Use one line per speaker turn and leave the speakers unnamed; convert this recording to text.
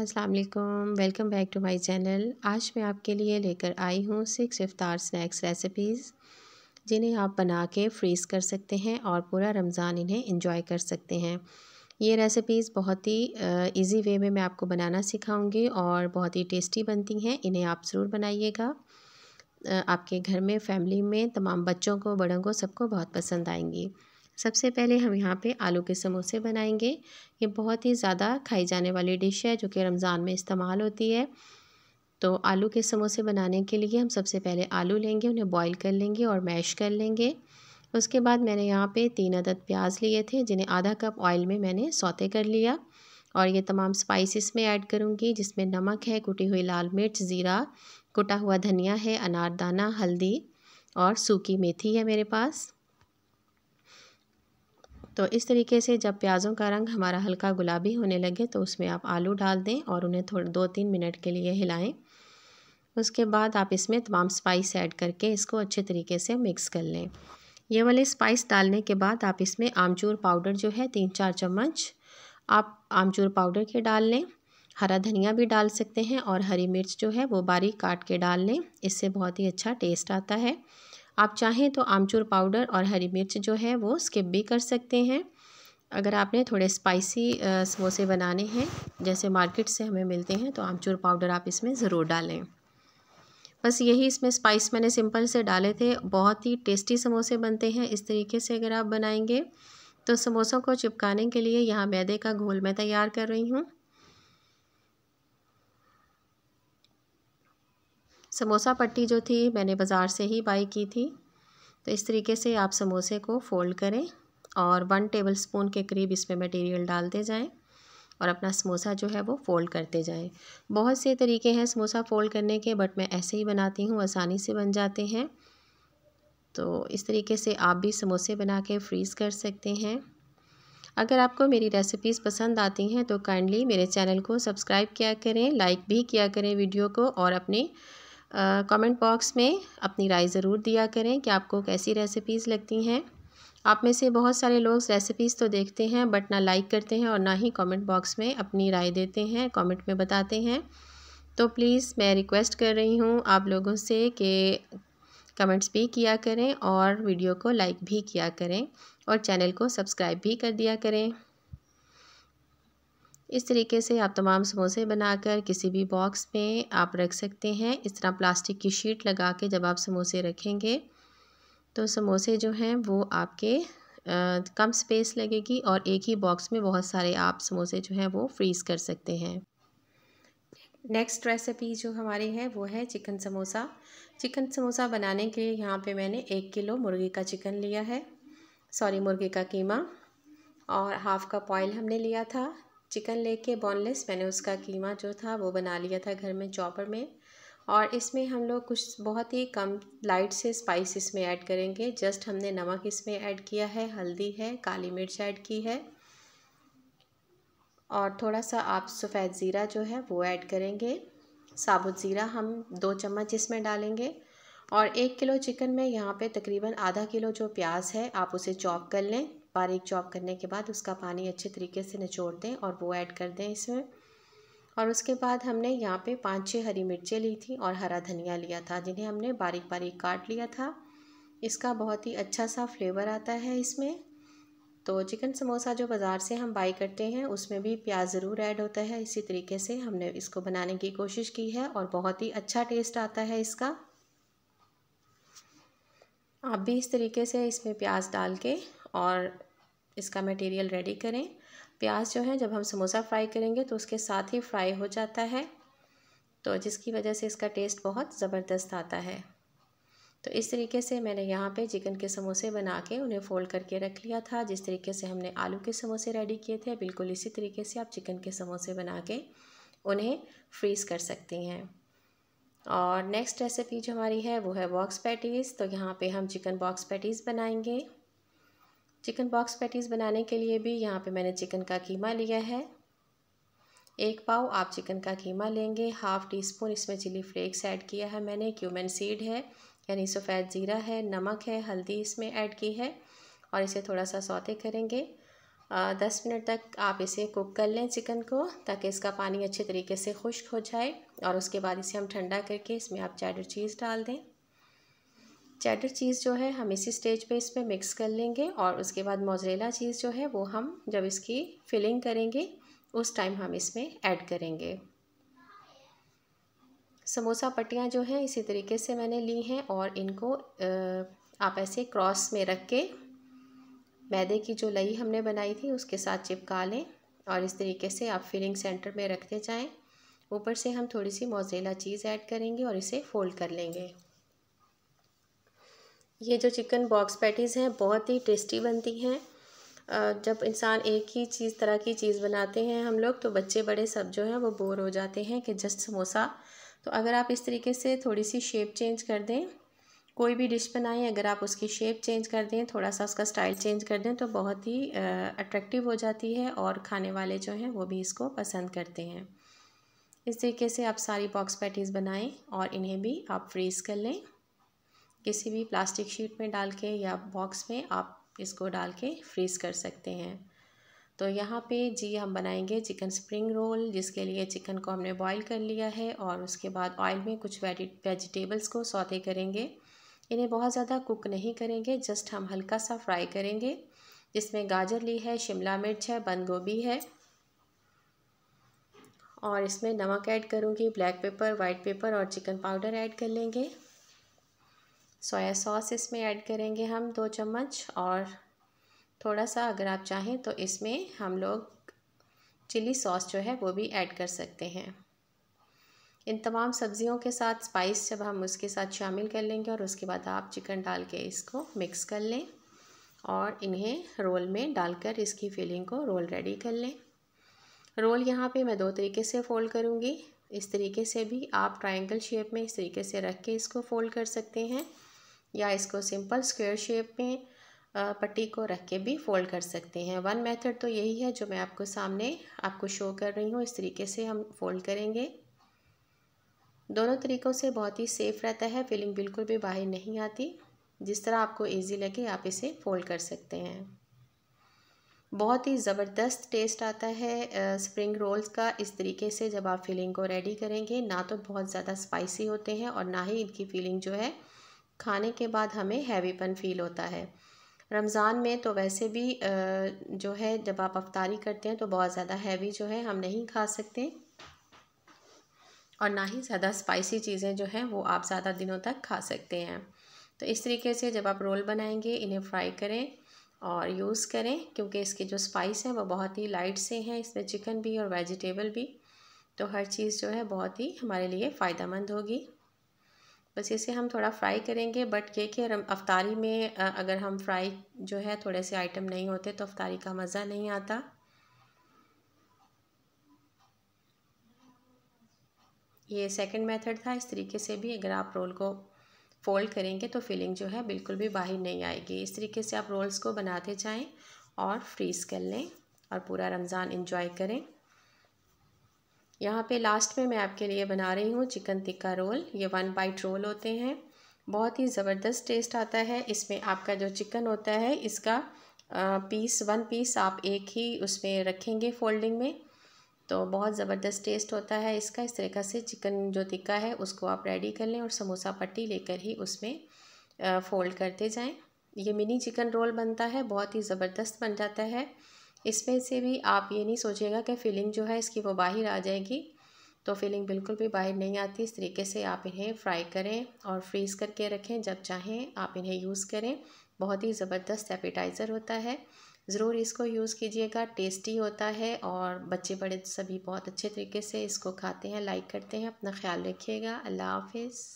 Aslam welcome back to my channel आज मैं आपके लिए लेकर आई हूँ सिक्स इफ्तार स्नैक्स रेसिपीज़ जिन्हें आप बना के फ्रीज़ कर सकते हैं और पूरा रमज़ान इन्हें इंजॉय कर सकते हैं ये रेसिपीज़ बहुत ही इजी वे में मैं आपको बनाना सिखाऊंगी और बहुत ही टेस्टी बनती हैं इन्हें आप ज़रूर बनाइएगा आपके घर में फैमिली में तमाम बच्चों को बड़ों को सबको बहुत पसंद आएंगी सबसे पहले हम यहाँ पे आलू के समोसे बनाएंगे ये बहुत ही ज़्यादा खाई जाने वाली डिश है जो कि रमज़ान में इस्तेमाल होती है तो आलू के समोसे बनाने के लिए हम सबसे पहले आलू लेंगे उन्हें बॉईल कर लेंगे और मैश कर लेंगे उसके बाद मैंने यहाँ पे तीन अदद प्याज लिए थे जिन्हें आधा कप ऑयल में मैंने सौते कर लिया और ये तमाम स्पाइसिस में ऐड करूँगी जिसमें नमक है कुटी हुई लाल मिर्च ज़ीरा कुटा हुआ धनिया है अनारदाना हल्दी और सूखी मेथी है मेरे पास तो इस तरीके से जब प्याज़ों का रंग हमारा हल्का गुलाबी होने लगे तो उसमें आप आलू डाल दें और उन्हें थोड़ा दो तीन मिनट के लिए हिलाएं उसके बाद आप इसमें तमाम स्पाइस ऐड करके इसको अच्छे तरीके से मिक्स कर लें ये वाले स्पाइस डालने के बाद आप इसमें आमचूर पाउडर जो है तीन चार चम्मच आप आमचूर पाउडर के डाल लें हरा धनिया भी डाल सकते हैं और हरी मिर्च जो है वो बारीक काट के डाल लें इससे बहुत ही अच्छा टेस्ट आता है आप चाहें तो आमचूर पाउडर और हरी मिर्च जो है वो स्किप भी कर सकते हैं अगर आपने थोड़े स्पाइसी समोसे बनाने हैं जैसे मार्केट से हमें मिलते हैं तो आमचूर पाउडर आप इसमें ज़रूर डालें बस यही इसमें स्पाइस मैंने सिंपल से डाले थे बहुत ही टेस्टी समोसे बनते हैं इस तरीके से अगर आप बनाएंगे तो समोसों को चिपकाने के लिए यहाँ मैदे का घोल मैं तैयार कर रही हूँ समोसा पट्टी जो थी मैंने बाज़ार से ही बाई की थी तो इस तरीके से आप समोसे को फ़ोल्ड करें और वन टेबल स्पून के करीब इसमें मटेरियल डालते जाएं और अपना समोसा जो है वो फ़ोल्ड करते जाएं बहुत से तरीके हैं समोसा फ़ोल्ड करने के बट मैं ऐसे ही बनाती हूँ आसानी से बन जाते हैं तो इस तरीके से आप भी समोसे बना के फ्रीज़ कर सकते हैं अगर आपको मेरी रेसिपीज़ पसंद आती हैं तो काइंडली मेरे चैनल को सब्सक्राइब किया करें लाइक भी किया करें वीडियो को और अपने कमेंट बॉक्स में अपनी राय ज़रूर दिया करें कि आपको कैसी रेसिपीज़ लगती हैं आप में से बहुत सारे लोग रेसिपीज़ तो देखते हैं बट ना लाइक करते हैं और ना ही कमेंट बॉक्स में अपनी राय देते हैं कमेंट में बताते हैं तो प्लीज़ मैं रिक्वेस्ट कर रही हूँ आप लोगों से कि कमेंट्स भी किया करें और वीडियो को लाइक भी किया करें और चैनल को सब्सक्राइब भी कर दिया करें इस तरीके से आप तमाम समोसे बनाकर किसी भी बॉक्स में आप रख सकते हैं इस तरह प्लास्टिक की शीट लगा के जब आप समोसे रखेंगे तो समोसे जो हैं वो आपके आ, कम स्पेस लगेगी और एक ही बॉक्स में बहुत सारे आप समोसे जो हैं वो फ्रीज़ कर सकते हैं नेक्स्ट रेसिपी जो हमारी है वो है चिकन समोसा चिकन समोसा बनाने के लिए यहाँ पे मैंने एक किलो मुर्गी का चिकन लिया है सॉरी मुर्गी का कीमा और हाफ़ कप ऑयल हमने लिया था चिकन लेके बोनलेस मैंने उसका कीमा जो था वो बना लिया था घर में चॉपर में और इसमें हम लोग कुछ बहुत ही कम लाइट से स्पाइस इसमें ऐड करेंगे जस्ट हमने नमक इसमें ऐड किया है हल्दी है काली मिर्च ऐड की है और थोड़ा सा आप सफ़ेद ज़ीरा जो है वो ऐड करेंगे साबुत ज़ीरा हम दो चम्मच इसमें डालेंगे और एक किलो चिकन में यहाँ पे तकरीबन आधा किलो जो प्याज है आप उसे चॉप कर लें बारीक चॉप करने के बाद उसका पानी अच्छे तरीके से निचोड़ दें और वो ऐड कर दें इसमें और उसके बाद हमने यहाँ पे पाँच छः हरी मिर्चें ली थी और हरा धनिया लिया था जिन्हें हमने बारीक बारीक काट लिया था इसका बहुत ही अच्छा सा फ्लेवर आता है इसमें तो चिकन समोसा जो बाज़ार से हम बाई करते हैं उसमें भी प्याज ज़रूर ऐड होता है इसी तरीके से हमने इसको बनाने की कोशिश की है और बहुत ही अच्छा टेस्ट आता है इसका आप भी इस तरीके से इसमें प्याज डाल के और इसका मटेरियल रेडी करें प्याज जो है जब हम समोसा फ्राई करेंगे तो उसके साथ ही फ्राई हो जाता है तो जिसकी वजह से इसका टेस्ट बहुत ज़बरदस्त आता है तो इस तरीके से मैंने यहाँ पे चिकन के समोसे बना के उन्हें फ़ोल्ड करके रख लिया था जिस तरीके से हमने आलू के समोसे रेडी किए थे बिल्कुल इसी तरीके से आप चिकन के समोसे बना के उन्हें फ्रीज़ कर सकती हैं और नेक्स्ट रेसिपी जो हमारी है वो है बॉक्स पैटीज़ तो यहाँ पे हम चिकन बॉक्स पैटीज़ बनाएंगे चिकन बॉक्स पैटीज़ बनाने के लिए भी यहाँ पे मैंने चिकन का कीमा लिया है एक पाव आप चिकन का कीमा लेंगे हाफ़ टी स्पून इसमें चिली फ्लेक्स ऐड किया है मैंने क्यूमन सीड है यानी सफ़ेद ज़ीरा है नमक है हल्दी इसमें ऐड की है और इसे थोड़ा सा सौते करेंगे आ, दस मिनट तक आप इसे कुक कर लें चिकन को ताकि इसका पानी अच्छे तरीके से खुश्क हो जाए और उसके बाद इसे हम ठंडा करके इसमें आप चैडर चीज़ डाल दें चैटर चीज़ जो है हम इसी स्टेज पे इसमें मिक्स कर लेंगे और उसके बाद मोजरेला चीज़ जो है वो हम जब इसकी फिलिंग करेंगे उस टाइम हम इसमें ऐड करेंगे समोसा पट्टियाँ जो हैं इसी तरीके से मैंने ली हैं और इनको आप ऐसे क्रॉस में रख के मैदे की जो लई हमने बनाई थी उसके साथ चिपका लें और इस तरीके से आप फिलिंग सेंटर में रखते जाएँ ऊपर से हम थोड़ी सी मोजरेला चीज़ ऐड करेंगे और इसे फोल्ड कर लेंगे ये जो चिकन बॉक्स पैटीज़ हैं बहुत ही टेस्टी बनती हैं जब इंसान एक ही चीज़ तरह की चीज़ बनाते हैं हम लोग तो बच्चे बड़े सब जो हैं वो बोर हो जाते हैं कि जस्ट समोसा तो अगर आप इस तरीके से थोड़ी सी शेप चेंज कर दें कोई भी डिश बनाएं अगर आप उसकी शेप चेंज कर दें थोड़ा सा उसका स्टाइल चेंज कर दें तो बहुत ही अट्रैक्टिव हो जाती है और खाने वाले जो हैं वो भी इसको पसंद करते हैं इस तरीके से आप सारी बॉक्स पैटीज़ बनाएं और इन्हें भी आप फ्रीज़ कर लें किसी भी प्लास्टिक शीट में डाल के या बॉक्स में आप इसको डाल के फ्रीज़ कर सकते हैं तो यहाँ पे जी हम बनाएंगे चिकन स्प्रिंग रोल जिसके लिए चिकन को हमने बॉईल कर लिया है और उसके बाद ऑयल में कुछ वेजिटेबल्स को सौते करेंगे इन्हें बहुत ज़्यादा कुक नहीं करेंगे जस्ट हम हल्का सा फ्राई करेंगे जिसमें गाजर ली है शिमला मिर्च है बंद गोभी है और इसमें नमक ऐड करूँगी ब्लैक पेपर वाइट पेपर और चिकन पाउडर ऐड कर लेंगे सोया सॉस इसमें ऐड करेंगे हम दो चम्मच और थोड़ा सा अगर आप चाहें तो इसमें हम लोग चिली सॉस जो है वो भी ऐड कर सकते हैं इन तमाम सब्ज़ियों के साथ स्पाइस जब हम उसके साथ शामिल कर लेंगे और उसके बाद आप चिकन डाल के इसको मिक्स कर लें और इन्हें रोल में डालकर इसकी फिलिंग को रोल रेडी कर लें रोल यहाँ पे मैं दो तरीके से फ़ोल्ड करूँगी इस तरीके से भी आप ट्रायंगल शेप में इस तरीके से रख के इसको फ़ोल्ड कर सकते हैं या इसको सिंपल स्क्वेयर शेप में पट्टी को रख के भी फोल्ड कर सकते हैं वन मेथड तो यही है जो मैं आपको सामने आपको शो कर रही हूँ इस तरीके से हम फोल्ड करेंगे दोनों तरीक़ों से बहुत ही सेफ़ रहता है फिलिंग बिल्कुल भी बाहर नहीं आती जिस तरह आपको इजी लगे आप इसे फोल्ड कर सकते हैं बहुत ही ज़बरदस्त टेस्ट आता है स्प्रिंग रोल्स का इस तरीके से जब आप फिलिंग को रेडी करेंगे ना तो बहुत ज़्यादा स्पाइसी होते हैं और ना ही इनकी फीलिंग जो है खाने के बाद हमें हैवीपन फील होता है रमज़ान में तो वैसे भी जो है जब आप अफ्तारी करते हैं तो बहुत ज़्यादा हैवी जो है हम नहीं खा सकते और ना ही ज़्यादा स्पाइसी चीज़ें जो हैं वो आप ज़्यादा दिनों तक खा सकते हैं तो इस तरीके से जब आप रोल बनाएंगे इन्हें फ्राई करें और यूज़ करें क्योंकि इसके जो स्पाइस हैं वो बहुत ही लाइट से हैं इसमें चिकन भी और वेजिटेबल भी तो हर चीज़ जो है बहुत ही हमारे लिए फ़ायदा मंद होगी बस इसे हम थोड़ा फ्राई करेंगे बट ये कि अफ्तारी में अगर हम फ्राई जो है थोड़े से आइटम नहीं होते तो अफ्तारी का मज़ा नहीं आता ये सेकंड मेथड था इस तरीके से भी अगर आप रोल को फोल्ड करेंगे तो फीलिंग जो है बिल्कुल भी बाहर नहीं आएगी इस तरीके से आप रोल्स को बनाते जाएं और फ्रीज़ कर लें और पूरा रमज़ान इन्जॉय करें यहाँ पे लास्ट में मैं आपके लिए बना रही हूँ चिकन टिक्का रोल ये वन बाइट रोल होते हैं बहुत ही ज़बरदस्त टेस्ट आता है इसमें आपका जो चिकन होता है इसका पीस वन पीस आप एक ही उसमें रखेंगे फोल्डिंग में तो बहुत ज़बरदस्त टेस्ट होता है इसका इस तरीक़ा से चिकन जो टिक्का है उसको आप रेडी कर लें और समोसा पट्टी लेकर ही उसमें फ़ोल्ड करते जाएँ ये मिनी चिकन रोल बनता है बहुत ही ज़बरदस्त बन जाता है इसमें से भी आप ये नहीं सोचिएगा कि फिलिंग जो है इसकी वो बाहर आ जाएगी तो फिलिंग बिल्कुल भी बाहर नहीं आती इस तरीके से आप इन्हें फ्राई करें और फ्रीज़ करके रखें जब चाहें आप इन्हें यूज़ करें बहुत ही ज़बरदस्त एपिटाइज़र होता है ज़रूर इसको यूज़ कीजिएगा टेस्टी होता है और बच्चे बड़े सभी बहुत अच्छे तरीके से इसको खाते हैं लाइक करते हैं अपना ख्याल रखिएगा अल्लाह हाफिज़